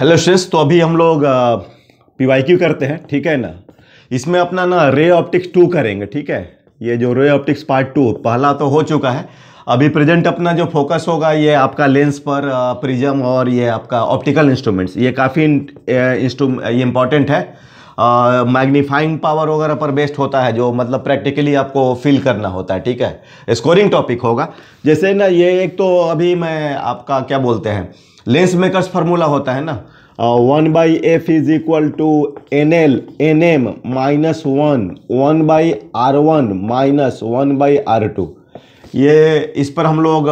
hello शेष तो अभी हम लोग पी क्यू करते हैं ठीक है ना इसमें अपना ना रे ऑप्टिक्स टू करेंगे ठीक है ये जो रे ऑप्टिक्स पार्ट टू पहला तो हो चुका है अभी प्रेजेंट अपना जो फोकस होगा ये आपका लेंस पर प्रिज्म और ये आपका ऑप्टिकल इंस्ट्रूमेंट्स ये काफ़ी इंस्ट्रूम ये इम्पॉर्टेंट है मैग्नीफाइंग पावर वगैरह पर बेस्ड होता है जो मतलब प्रैक्टिकली आपको फील करना होता है ठीक है स्कोरिंग टॉपिक होगा जैसे ना ये एक तो अभी मैं आपका क्या बोलते हैं लेंस मेकर्स फार्मूला होता है ना one by F is equal to N L N M minus one one by R one minus one by R two ये इस पर हम लोग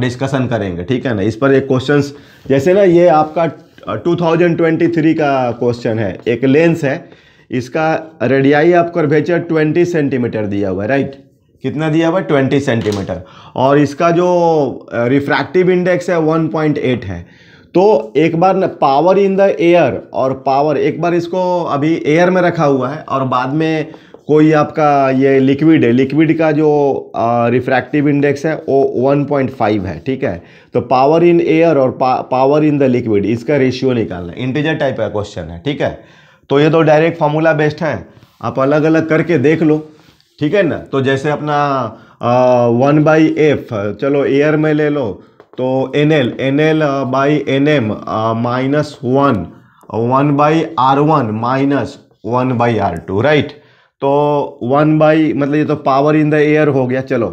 डिस्कशन करेंगे ठीक है ना इस पर एक क्वेश्चंस जैसे ना ये आपका 2023 का क्वेश्चन है एक लेंस है इसका रेडियाई आपको भेजा 20 सेंटीमीटर दिया हुआ है राइट कितना दिया हुआ ट्वेंटी सेंटीमीटर और इसका जो रिफ्रैक्टिव इंडेक्स है वन पॉइंट एट है तो एक बार न, पावर इन द एयर और पावर एक बार इसको अभी एयर में रखा हुआ है और बाद में कोई आपका ये लिक्विड है लिक्विड का जो रिफ्रैक्टिव इंडेक्स है वो 1.5 है ठीक है तो पावर इन एयर और पा, पावर इन द लिक्विड इसका रेशियो निकालना इंटीजर टाइप का क्वेश्चन है ठीक है तो ये तो डायरेक्ट फार्मूला बेस्ट है आप अलग अलग करके देख लो ठीक है ना तो जैसे अपना वन बाई एफ चलो एयर में ले लो तो N L N L by N M minus one one by R one minus one by R two right तो वन बाई मतलब ये तो पावर इन द एयर हो गया चलो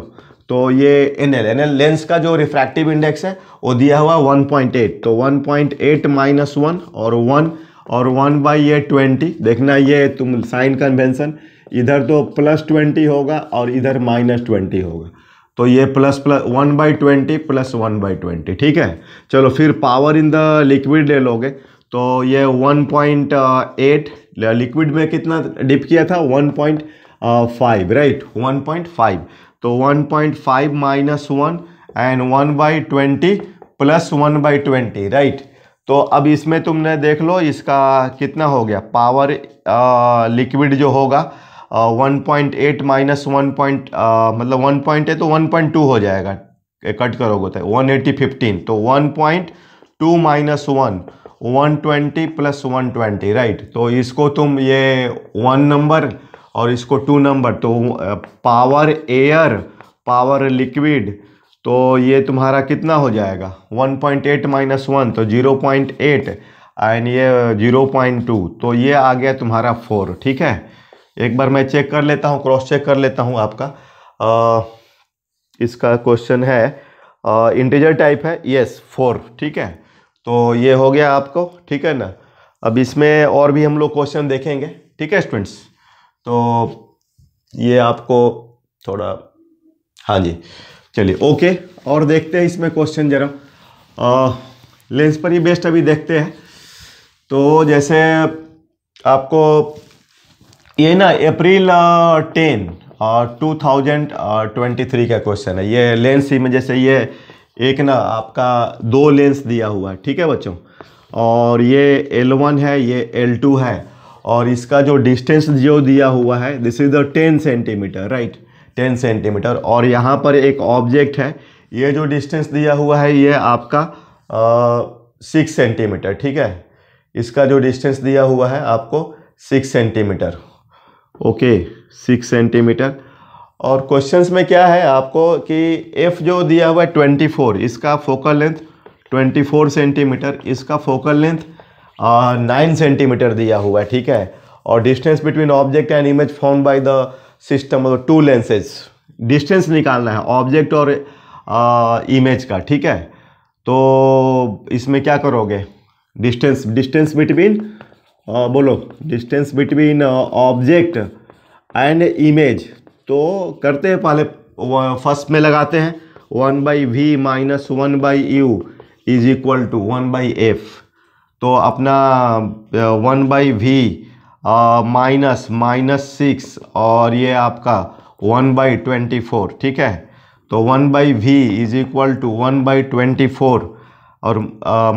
तो ये N L N L lens का जो रिफ्रैक्टिव इंडेक्स है वो दिया हुआ वन पॉइंट एट तो one point eight minus one और वन और वन बाई ये ट्वेंटी देखना ये तुम साइन कन्वेंसन इधर तो प्लस ट्वेंटी होगा और इधर माइनस ट्वेंटी होगा तो ये plus plus one by twenty plus one by twenty ठीक है चलो फिर पावर इन द लिक्विड ले लोगे तो ये वन पॉइंट एट लिक्विड में कितना डिप किया था one point five right one point five तो one point five minus one and one by twenty plus one by twenty right तो अब इसमें तुमने देख लो इसका कितना हो गया पावर लिक्विड जो होगा one point eight minus one point मतलब वन पॉइंट है तो वन पॉइंट टू हो जाएगा कट करोगे तो वन एटी फिफ्टीन तो one point two minus one one twenty plus one twenty right तो इसको तुम ये वन नंबर और इसको टू नंबर तो पावर एयर पावर लिक्विड तो ये तुम्हारा कितना हो जाएगा 1.8 पॉइंट एट माइनस वन तो 0.8 पॉइंट एट एंड ये 0.2 तो ये आ गया तुम्हारा फोर ठीक है एक बार मैं चेक कर लेता हूँ क्रॉस चेक कर लेता हूँ आपका आ, इसका क्वेश्चन है आ, इंटीजर टाइप है यस फोर ठीक है तो ये हो गया आपको ठीक है ना अब इसमें और भी हम लोग क्वेश्चन देखेंगे ठीक है स्टूडेंट्स तो ये आपको थोड़ा हाँ जी चलिए ओके और देखते हैं इसमें क्वेश्चन जरा लेंस पर ही बेस्ट अभी देखते हैं तो जैसे आपको ये ना April ten two thousand twenty three का क्वेश्चन है ये लेंस ही में जैसे ये एक ना आपका दो लेंस दिया हुआ है ठीक है बच्चों और ये एल वन है ये एल टू है और इसका जो डिस्टेंस जो दिया हुआ है this is the ten centimetre right ten centimetre और यहाँ पर एक ऑब्जेक्ट है ये जो डिस्टेंस दिया हुआ है ये आपका सिक्स सेंटीमीटर ठीक है इसका जो डिस्टेंस दिया हुआ है आपको six centimetre okay six centimetre और क्वेश्चंस में क्या है आपको कि एफ जो दिया हुआ है ट्वेंटी फोर इसका focal length twenty four centimetre इसका फोकल लेंथ नाइन सेंटीमीटर दिया हुआ है ठीक है और distance between object and image form by the system मतलब टू लेंसेज डिस्टेंस निकालना है ऑब्जेक्ट और इमेज का ठीक है तो इसमें क्या करोगे डिस्टेंस डिस्टेंस बिटवीन बोलो distance between object and image तो करते हैं पहले फर्स्ट में लगाते हैं one by we minus one by U is equal to one by F तो अपना one by we minus minus six और ये आपका वन बाई ट्वेंटी फोर ठीक है तो one by V is equal to one by twenty four और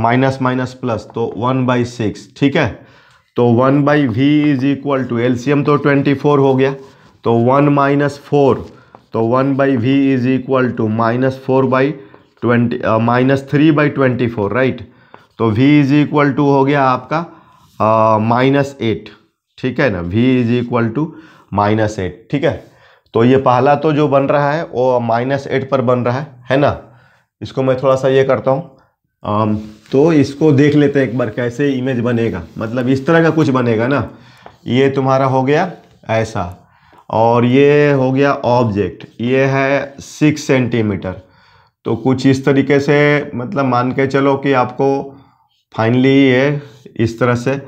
minus minus plus तो वन बाई सिक्स ठीक है तो one by V is equal to LCM तो ट्वेंटी फोर हो गया तो वन माइनस फोर तो one by V is equal to minus four by twenty minus three by twenty four right तो v is equal to हो गया आपका minus eight ठीक है ना v is equal to minus eight ठीक है तो ये पहला तो जो बन रहा है वो माइनस एट पर बन रहा है है ना इसको मैं थोड़ा सा ये करता हूँ आम um, तो इसको देख लेते हैं एक बार कैसे इमेज बनेगा मतलब इस तरह का कुछ बनेगा ना ये तुम्हारा हो गया ऐसा और ये हो गया ऑब्जेक्ट ये है सिक्स सेंटीमीटर तो कुछ इस तरीके से मतलब मान के चलो कि आपको फाइनली ये इस तरह से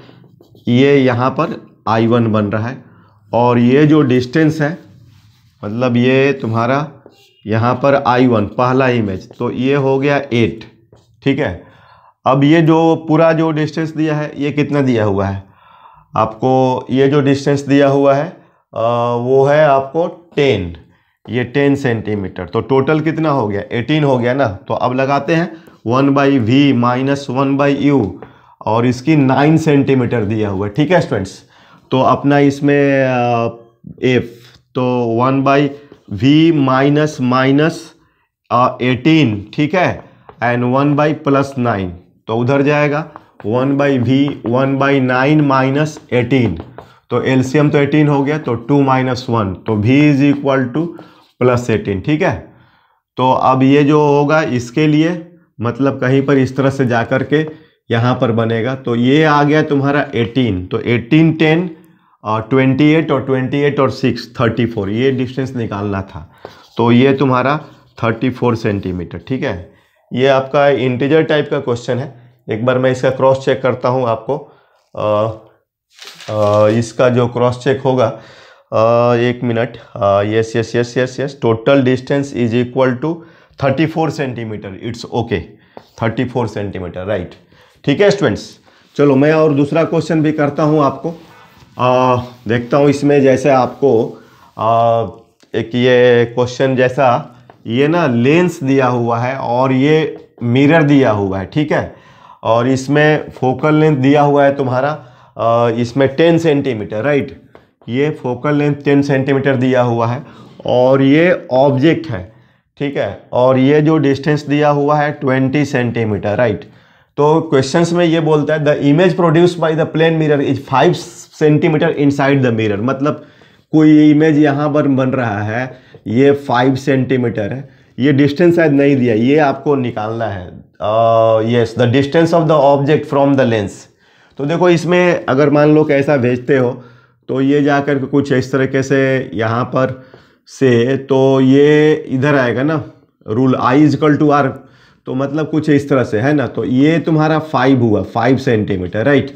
ये यहाँ पर आई वन बन रहा है और ये जो डिस्टेंस है मतलब ये तुम्हारा यहाँ पर आई वन पहला इमेज तो ये हो गया एट ठीक है अब ये जो पूरा जो डिस्टेंस दिया है ये कितना दिया हुआ है आपको ये जो डिस्टेंस दिया हुआ है आ, वो है आपको टेन ये टेन सेंटीमीटर तो टोटल कितना हो गया एटीन हो गया ना तो अब लगाते हैं one by we minus one by u और इसकी नाइन सेंटीमीटर दिया हुआ है ठीक है स्टूडेंट्स तो अपना इसमें एफ तो one by we minus minus eighteen ठीक है and one by plus nine तो उधर जाएगा one by v one by nine minus eighteen तो एलसीएम तो एटीन हो गया तो टू माइनस वन तो v is equal to plus eighteen ठीक है तो अब ये जो होगा इसके लिए मतलब कहीं पर इस तरह से जा कर के यहाँ पर बनेगा तो ये आ गया तुम्हारा एटीन तो एटीन टेन और ट्वेंटी एट और ट्वेंटी एट और सिक्स थर्टी फोर ये डिस्टेंस निकालना था तो ये तुम्हारा थर्टी फोर सेंटीमीटर ठीक है ये आपका इंटीजर टाइप का क्वेश्चन है एक बार मैं इसका क्रॉस चेक करता हूँ आपको आ, आ, इसका जो क्रॉस चेक होगा आ, एक minute yes yes yes yes yes total distance is equal to 34 centimetre it's okay 34 centimetre right ठीक है स्टूडेंट्स चलो मैं और दूसरा क्वेश्चन भी करता हूँ आपको आ, देखता हूँ इसमें जैसे आपको आ, एक ये क्वेश्चन जैसा ये ना लेंस दिया हुआ है और ये मिरर दिया हुआ है ठीक है और इसमें फोकल लेंथ दिया हुआ है तुम्हारा इसमें टेन सेंटीमीटर राइट ये फोकल लेंथ टेन सेंटीमीटर दिया हुआ है और ये ऑब्जेक्ट है ठीक है और ये जो डिस्टेंस दिया हुआ है ट्वेंटी सेंटीमीटर राइट तो क्वेश्चंस में ये बोलता है the image produce by the plane mirror is five centimetre inside the mirror मतलब कोई इमेज यहाँ पर बन रहा है ये फाइव सेंटीमीटर है ये डिस्टेंस शायद नहीं दिया ये आपको निकालना है yes the distance of the object from the lens तो देखो इसमें अगर मान लो कैसा भेजते हो तो ये जाकर के कुछ इस तरीके से यहाँ पर से तो ये इधर आएगा ना rule I is equal to r तो मतलब कुछ इस तरह से है ना तो ये तुम्हारा फाइव हुआ फाइव सेंटीमीटर राइट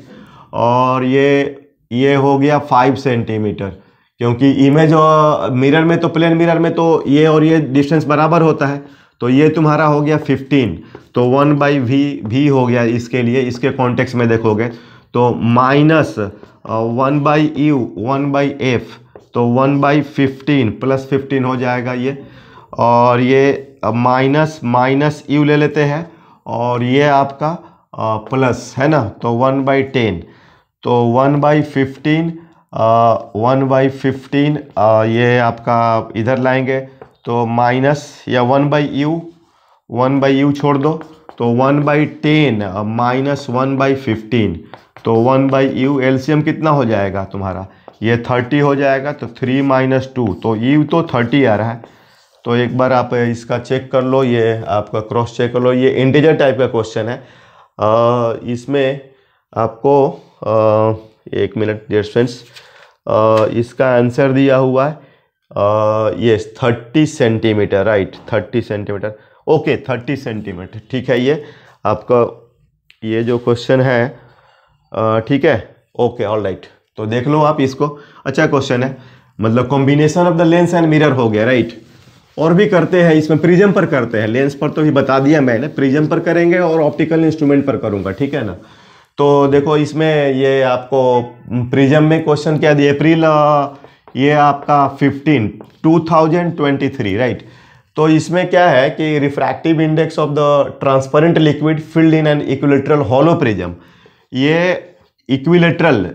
और ये ये हो गया फाइव सेंटीमीटर क्योंकि इमेज और मिरर में तो प्लेन मिरर में तो ये और ये डिस्टेंस बराबर होता है तो ये तुम्हारा हो गया फिफ्टीन तो वन बाई वी भी हो गया इसके लिए इसके कॉन्टेक्स में देखोगे तो minus one by u one by F तो one by fifteen plus fifteen हो जाएगा ये और ये माइनस माइनस यू ले लेते हैं और ये आपका प्लस uh, है ना तो वन बाई टेन तो one by fifteen one by fifteen ये आपका इधर लाएंगे तो माइनस या one by u one by u छोड़ दो तो one by ten minus one by fifteen तो वन बाई यू एल्शियम कितना हो जाएगा तुम्हारा ये थर्टी हो जाएगा तो थ्री माइनस टू तो यू तो थर्टी आ रहा है तो एक बार आप इसका चेक कर लो ये आपका क्रॉस चेक कर लो ये इंटीजर टाइप का क्वेश्चन है आ, इसमें आपको आ, एक मिनट डेयर फ्रेंड्स इसका आंसर दिया हुआ है yes thirty centimetre right thirty centimetre okay thirty centimetre ठीक है ये आपका ये जो क्वेश्चन है ठीक है ओके ऑल राइट तो देख लो आप इसको अच्छा क्वेश्चन है मतलब combination of the lens and mirror हो गया राइट और भी करते हैं इसमें प्रिज्म पर करते हैं लेंस पर तो ही बता दिया मैंने प्रिज्म पर करेंगे और ऑप्टिकल इंस्ट्रूमेंट पर करूंगा ठीक है ना तो देखो इसमें ये आपको प्रिजम में क्वेश्चन क्या दिया अप्रैल ये आपका 15 2023 राइट तो इसमें क्या है कि refractive index of the transparent liquid filled in an equilateral hollow prism ये इक्विलेटरल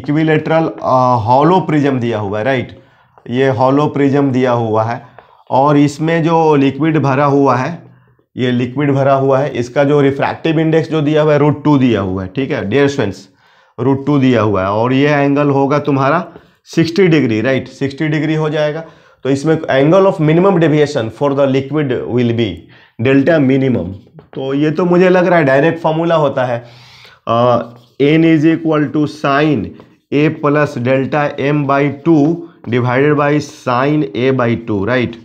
इक्विलेटरल हॉलो प्रिजम दिया हुआ है राइट ये हॉलो प्रिजम दिया हुआ है और इसमें जो लिक्विड भरा हुआ है ये लिक्विड भरा हुआ है इसका जो रिफ्रैक्टिव इंडेक्स जो दिया हुआ है रूट टू दिया हुआ है ठीक है डेयर स्वेंस रूट टू दिया हुआ है और ये एंगल होगा तुम्हारा sixty degree right sixty degree हो जाएगा तो इसमें angle of minimum deviation for the liquid will be delta minimum तो ये तो मुझे लग रहा है डायरेक्ट फॉर्मूला होता है n is equal to sine A plus delta m by two divided by sine A by two right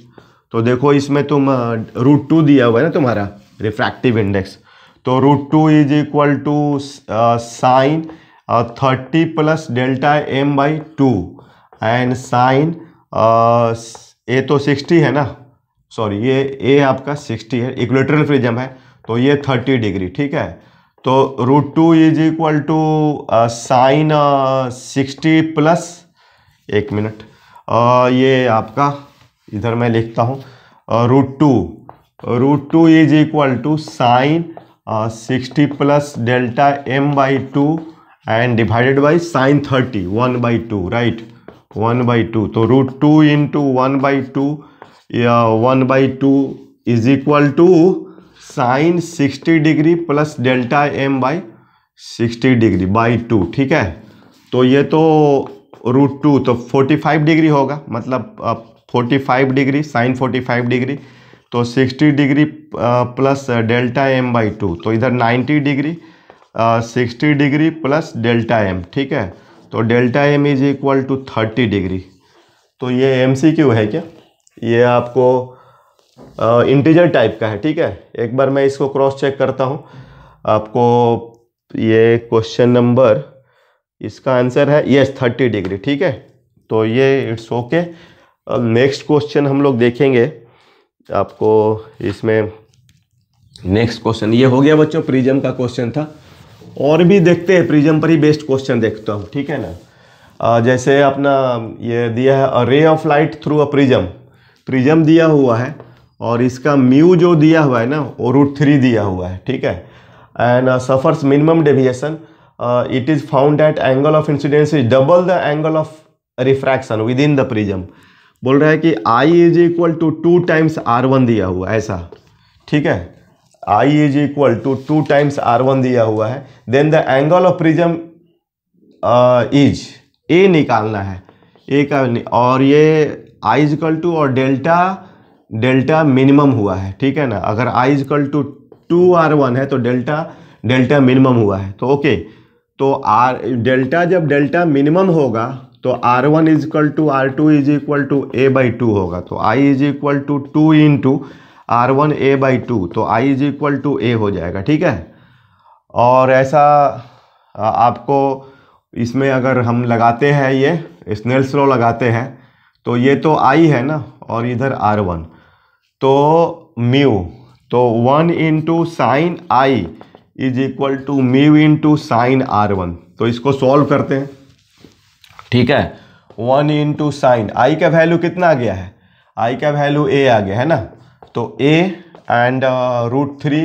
तो देखो इसमें तुम रूट टू दिया हुआ है ना तुम्हारा रिफ्रैक्टिव इंडेक्स तो root two is equal to sine thirty plus delta m by two and sine A तो सिक्सटी है ना सॉरी ये ए आपका सिक्सटी है इक्वेटरल फ्रिजम है तो ये थर्टी डिग्री ठीक है तो root two is equal to sine sixty plus एक मिनट uh, ये आपका इधर मैं लिखता हूँ root two root two is equal to sine sixty plus delta m by two and divided by sine thirty one by two right one by two तो root two into one by two या one by two is equal to sine sixty degree plus delta m by sixty degree by two ठीक है तो ये तो root to तो 45 degree होगा मतलब forty five degree sine forty five degree तो sixty degree plus delta m by two तो इधर ninety degree sixty degree plus delta m ठीक है तो delta m is equal to thirty degree तो ये एम सी क्यू है क्या ये आपको इंटीजर टाइप का है ठीक है एक बार मैं इसको क्रॉस चेक करता हूँ आपको ये क्वेश्चन नंबर इसका आंसर है यस थर्टी डिग्री ठीक है तो ये इट्स ओके नेक्स्ट क्वेश्चन हम लोग देखेंगे आपको इसमें नेक्स्ट क्वेश्चन ये हो गया बच्चों प्रिज्म का क्वेश्चन था और भी देखते हैं प्रिज्म पर ही बेस्ट क्वेश्चन देखता हूँ ठीक है ना आ, जैसे अपना ये दिया है ray of light through a prism prism दिया हुआ है और इसका म्यू जो दिया हुआ है ना वो रूट थ्री दिया हुआ है ठीक है and suffers minimum deviation uh, it is found that angle of incidence is double the angle of refraction within the prism बोल रहा है कि I is equal to two times r one दिया हुआ ऐसा ठीक है I is equal to two times r one दिया हुआ है then the angle of prism is A निकालना है ए का और ये I इजकल टू और डेल्टा डेल्टा मिनिमम हुआ है ठीक है ना अगर I is equal to two r one है तो डेल्टा डेल्टा मिनिमम हुआ है तो ओके okay, तो आर डेल्टा जब डेल्टा मिनिमम होगा तो r one is equal to r two is equal to A by two होगा तो I is equal to two in two r one A by two तो I is equal to A हो जाएगा ठीक है और ऐसा आपको इसमें अगर हम लगाते हैं ये स्नेल्स स्लो लगाते हैं तो ये तो आई है ना और इधर आर वन तो म्यू तो one into sine I is equal to mu in two sine r one तो इसको सॉल्व करते हैं ठीक है one in two sine I का वैल्यू कितना आ गया है आई का वैल्यू ए आ गया है ना तो A and root three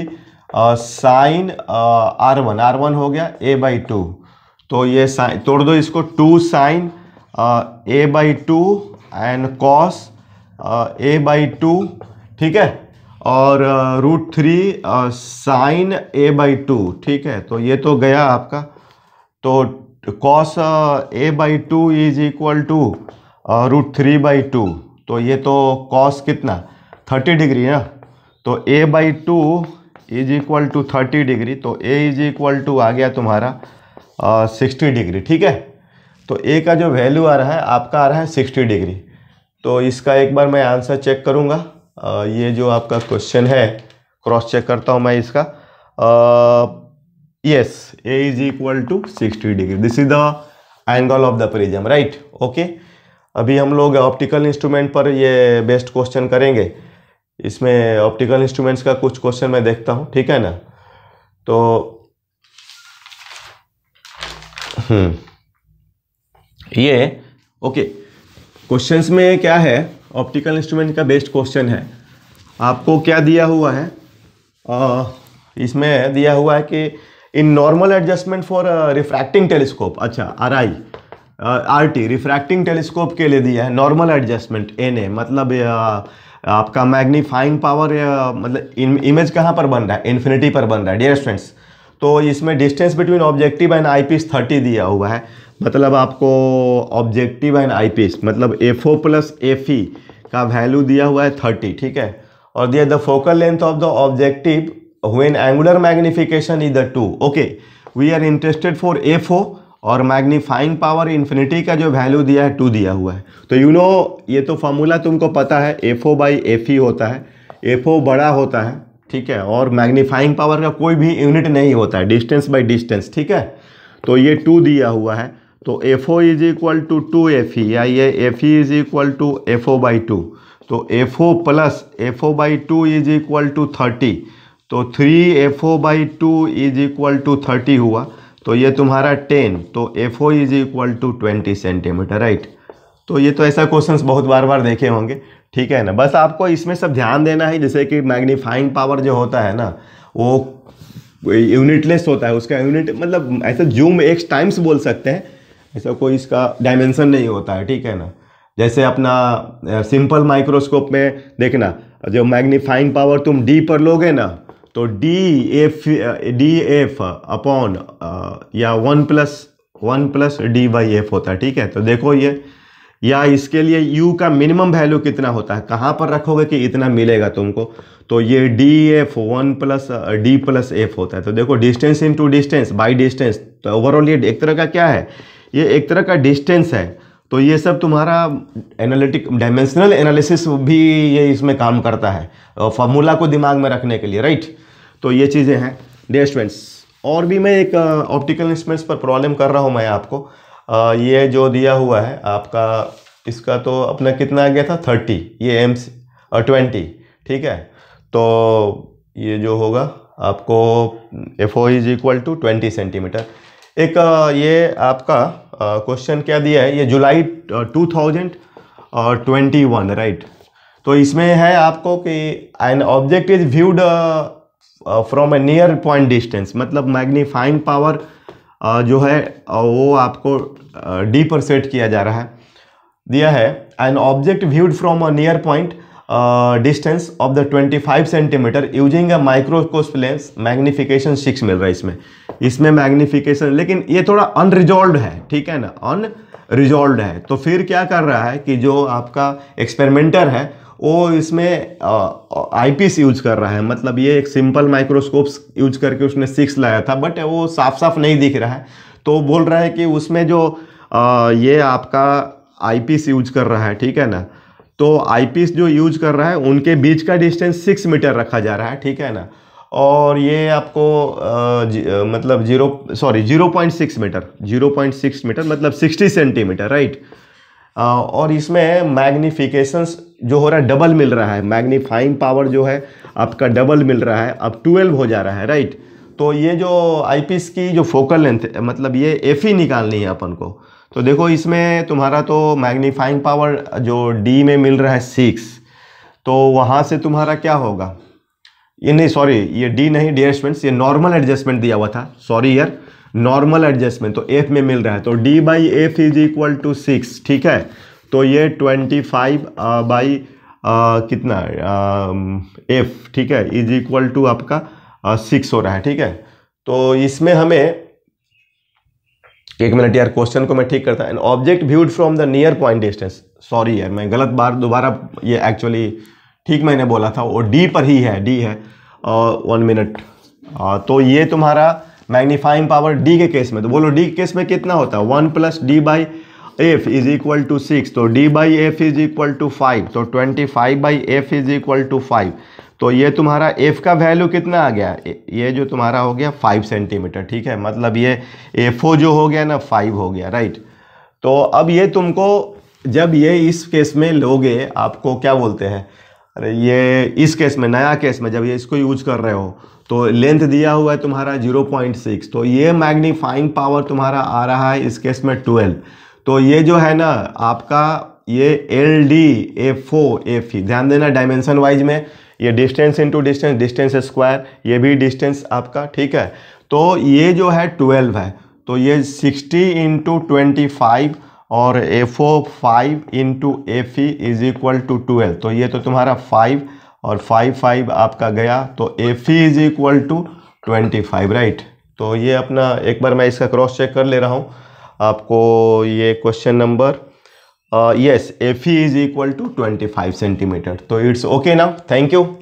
sine r one r one हो गया ए बाई टू तो ये साइन तोड़ दो इसको two sine A by two and cos A by two ठीक है और root three sine A by two ठीक है तो ये तो गया आपका तो cos A by two is equal to root three by two तो ये तो कॉस कितना थर्टी डिग्री ना तो A by two is equal to thirty degree तो ए इज इक्वल टू आ गया तुम्हारा सिक्सटी डिग्री ठीक है तो ए का जो वैल्यू आ रहा है आपका आ रहा है सिक्सटी डिग्री तो इसका एक बार मैं आंसर चेक करूँगा ये जो आपका क्वेश्चन है क्रॉस चेक करता हूँ मैं इसका yes A is equal to sixty degree this is the angle of the prism right okay अभी हम लोग ऑप्टिकल इंस्ट्रूमेंट पर ये बेस्ट क्वेश्चन करेंगे इसमें ऑप्टिकल इंस्ट्रूमेंट्स का कुछ क्वेश्चन मैं देखता हूँ ठीक है ना तो हम्म, ये ओके क्वेश्चंस में क्या है ऑप्टिकल इंस्ट्रूमेंट का बेस्ट क्वेश्चन है आपको क्या दिया हुआ है आ, इसमें दिया हुआ है कि in normal adjustment for refracting telescope अच्छा R I R T refracting telescope के लिए दिया है नॉर्मल एडजस्टमेंट एन ए मतलब uh, आपका मैग्नीफाइंग पावर मतलब इमेज कहाँ पर बन रहा है इन्फिनिटी पर बन रहा है डियर स्टूडेंट्स तो इसमें distance between objective and eyepiece thirty दिया हुआ है मतलब आपको ऑब्जेक्टिव एंड आई एस मतलब f o plus f e का वैल्यू दिया हुआ है थर्टी ठीक है और दिया the focal length of the objective when angular magnification is the two okay we are interested for f o और मैग्नीफाइंग पावर इन्फिनिटी का जो वैल्यू दिया है टू दिया हुआ है तो यू you नो know, ये तो फार्मूला तुमको पता है f o by f e होता है एफ ओ बड़ा होता है ठीक है और मैग्नीफाइंग पावर का कोई भी यूनिट नहीं होता है डिस्टेंस बाई डिस्टेंस ठीक है तो ये टू दिया हुआ है तो f o is equal to two f e या ये f e is equal to f o by two तो f o plus f o by two is equal to thirty तो three f o by two is equal to thirty हुआ तो ये तुम्हारा ten तो f o is equal to twenty centimetre right तो ये तो ऐसा क्वेश्चन बहुत बार बार देखे होंगे ठीक है ना बस आपको इसमें सब ध्यान देना है जैसे कि मैग्नीफाइंग पावर जो होता है ना वो यूनिटलेस होता है उसका यूनिट मतलब ऐसा जूम एक टाइम्स बोल सकते हैं ऐसा कोई इसका डायमेंसन नहीं होता है ठीक है ना जैसे अपना सिंपल माइक्रोस्कोप में देखना जो मैग्नीफाइंग पावर तुम डी पर लोगे ना तो d f d f upon या one plus one plus D by f होता है ठीक है तो देखो ये या इसके लिए u का मिनिमम वैल्यू कितना होता है कहाँ पर रखोगे कि इतना मिलेगा तुमको तो ये d f one plus d plus f होता है तो देखो distance to distance by distance तो ओवरऑल ये एक तरह का क्या है ये एक तरह का डिस्टेंस है तो ये सब तुम्हारा एनालिटिक डायमेंशनल एनालिसिस भी ये इसमें काम करता है फार्मूला को दिमाग में रखने के लिए राइट तो ये चीज़ें हैं डेस्टमेंट्स और भी मैं एक ऑप्टिकल uh, इंस्ट्रूमेंट्स पर प्रॉब्लम कर रहा हूँ मैं आपको आ, uh, ये जो दिया हुआ है आपका इसका तो अपना कितना आ गया था थर्टी ये एम्स ट्वेंटी uh, ठीक है तो ये जो होगा आपको f o is equal to twenty centimetre एक ये आपका क्वेश्चन क्या दिया है ये July two thousand twenty one right तो इसमें है आपको कि an object is viewed from a near point distance मतलब मैग्नीफाइंग पावर जो है वो आपको डी पर सेट किया जा रहा है दिया है an object viewed from a near point distance of the 25 centimetre using a microscope lens magnification six मिल रहा है इसमें इसमें मैग्निफिकेशन लेकिन ये थोड़ा अनरिजॉल्व है ठीक है ना अनरिजॉल्व है तो फिर क्या कर रहा है कि जो आपका एक्सपेरिमेंटर है वो इसमें आईपीस यूज कर रहा है मतलब ये एक सिंपल माइक्रोस्कोप यूज करके उसने सिक्स लाया था बट वो साफ साफ नहीं दिख रहा है तो बोल रहा है कि उसमें जो आ, ये आपका आईपीस यूज कर रहा है ठीक है ना तो आई जो यूज कर रहा है उनके बीच का डिस्टेंस सिक्स मीटर रखा जा रहा है ठीक है ना और ये आपको आ, जी, आ, मतलब zero sorry zero point six metre zero point six metre मतलब सिक्सटी सेंटीमीटर राइट आ, और इसमें मैग्नीफिकेशंस जो हो रहा है डबल मिल रहा है मैग्नीफाइंग पावर जो है आपका डबल मिल रहा है अब ट्वेल्व हो जा रहा है राइट तो ये जो आईपीएस की जो फोकल लेंथ मतलब ये एफ ही निकालनी है अपन को तो देखो इसमें तुम्हारा तो मैग्नीफाइंग पावर जो डी में मिल रहा है सिक्स तो वहाँ से तुम्हारा क्या होगा ये नहीं सॉरी ये डी नहीं डी एडजस्टमेंट्स ये नॉर्मल एडजस्टमेंट दिया हुआ था सॉरी यार नॉर्मल एडजस्टमेंट तो एफ में मिल रहा है तो D by F is equal to six ठीक है तो ये ट्वेंटी फाइव बाई कितना एफ ठीक है इज इक्वल टू आपका सिक्स हो रहा है ठीक है तो इसमें हमें एक मिनट यार क्वेश्चन को मैं ठीक करता an object viewed from the near point distance sorry यार मैं गलत बार दोबारा ये एक्चुअली ठीक मैंने बोला था वो डी पर ही है डी है वन uh, मिनट uh, तो ये तुम्हारा मैग्नीफाइंग पावर डी के केस में तो बोलो डी के केस में कितना होता है one plus D by F is equal to six तो D by F is equal to five तो twenty five by F is equal to five तो ये तुम्हारा एफ़ का वैल्यू कितना आ गया ये जो तुम्हारा हो गया फाइव सेंटीमीटर ठीक है मतलब ये एफ जो हो गया ना फाइव हो गया राइट तो अब ये तुमको जब ये इस केस में लोगे आपको क्या बोलते हैं अरे ये इस केस में नया केस में जब ये इसको यूज कर रहे हो तो लेंथ दिया हुआ है तुम्हारा 0.6 तो ये मैग्नीफाइंग पावर तुम्हारा आ रहा है इस केस में 12 तो ये जो है ना आपका ये एल डी एफ ध्यान देना डायमेंशन वाइज में ये distance into distance distance square ये भी डिस्टेंस आपका ठीक है तो ये जो है ट्वेल्व है तो ये सिक्सटी इंटू ट्वेंटी फाइव और F O five into F फी इज इक्वल टू ट्वेल्व तो ये तो तुम्हारा फाइव और फाइव फाइव आपका गया तो एफ फी is equal to twenty five right तो ये अपना एक बार मैं इसका क्रॉस चेक कर ले रहा हूँ आपको ये question number yes F is equal to twenty five centimeter तो इट्स ओके ना थैंक यू